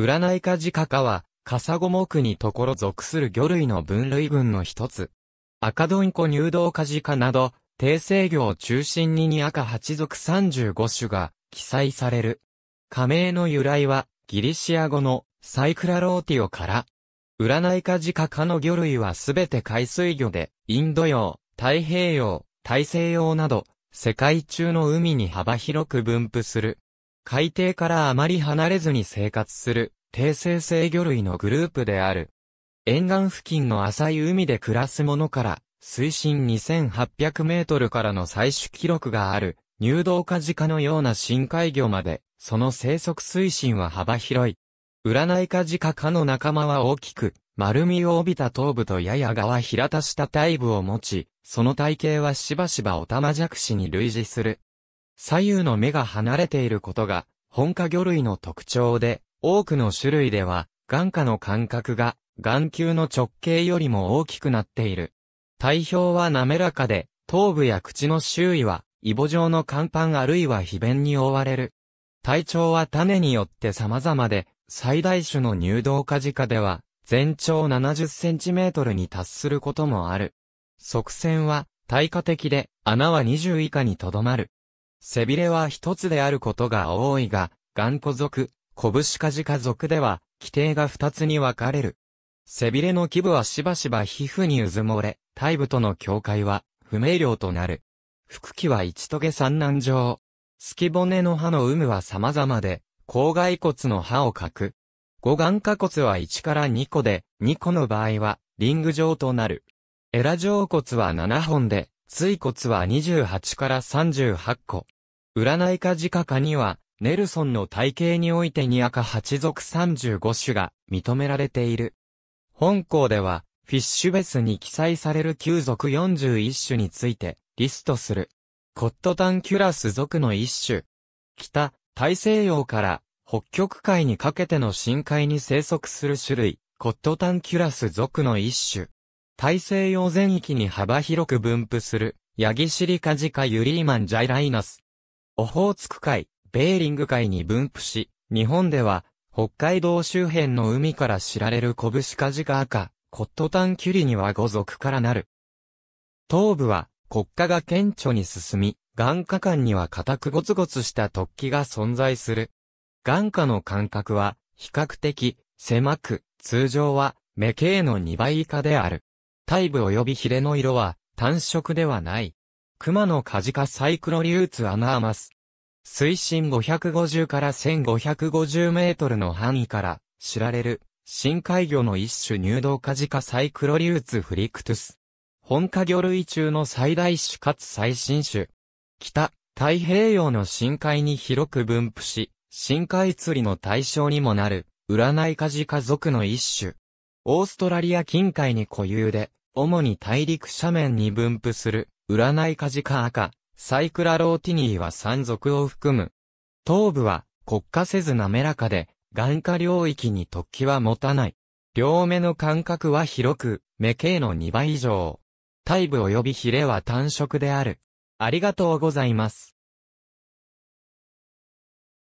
占いカジカカは、笠五目にところ属する魚類の分類群の一つ。赤どんこ入道カジカなど、低性魚を中心にに赤8属35種が記載される。加盟の由来は、ギリシア語のサイクラローティオから、占いカジカカの魚類はすべて海水魚で、インド洋、太平洋、大西洋など、世界中の海に幅広く分布する。海底からあまり離れずに生活する、低生成魚類のグループである。沿岸付近の浅い海で暮らすものから、水深2800メートルからの採取記録がある、入道カジカのような深海魚まで、その生息水深は幅広い。占いカジカ科の仲間は大きく、丸みを帯びた頭部とやや側平たした体部を持ち、その体型はしばしばオタマジャクシに類似する。左右の目が離れていることが、本科魚類の特徴で、多くの種類では、眼下の間隔が、眼球の直径よりも大きくなっている。体表は滑らかで、頭部や口の周囲は、イボ状の甲板あるいは皮弁に覆われる。体長は種によって様々で、最大種の入道カジカでは、全長70センチメートルに達することもある。側線は、耐火的で、穴は20以下にとどまる。背びれは一つであることが多いが、頑固族、属、かじシ族属では、規定が二つに分かれる。背びれの基部はしばしば皮膚にうずもれ、体部との境界は不明瞭となる。腹器は一棘三難状。隙骨の歯の有無は様々で、口蓋骨の歯を欠く。五眼下骨は1から2個で、2個の場合は、リング状となる。エラ状骨は7本で、椎骨は28から38個。占いか自家かには、ネルソンの体系において2赤8属35種が認められている。本校では、フィッシュベスに記載される9属41種について、リストする。コットタンキュラス属の一種。北、大西洋から北極海にかけての深海に生息する種類、コットタンキュラス属の一種。大西洋全域に幅広く分布する、ヤギシリカジカユリーマンジャイライナス。オホーツク海、ベーリング海に分布し、日本では、北海道周辺の海から知られるコブシカジカ赤、コットタンキュリには5族からなる。頭部は、国家が顕著に進み、眼下間には固くゴツゴツした突起が存在する。眼下の間隔は、比較的、狭く、通常は、目形の2倍以下である。体部及びヒレの色は単色ではない。熊のカジカサイクロリウツアナーマス。水深550から1550メートルの範囲から知られる深海魚の一種入道カジカサイクロリウツフリクトゥス。本科魚類中の最大種かつ最新種。北、太平洋の深海に広く分布し、深海釣りの対象にもなる、占いカジカ族の一種。オーストラリア近海に固有で、主に大陸斜面に分布する、占いカジカ赤、サイクラローティニーは山賊を含む。頭部は、国家せず滑らかで、眼下領域に突起は持たない。両目の間隔は広く、目形の2倍以上。体部及びヒレは単色である。ありがとうございます。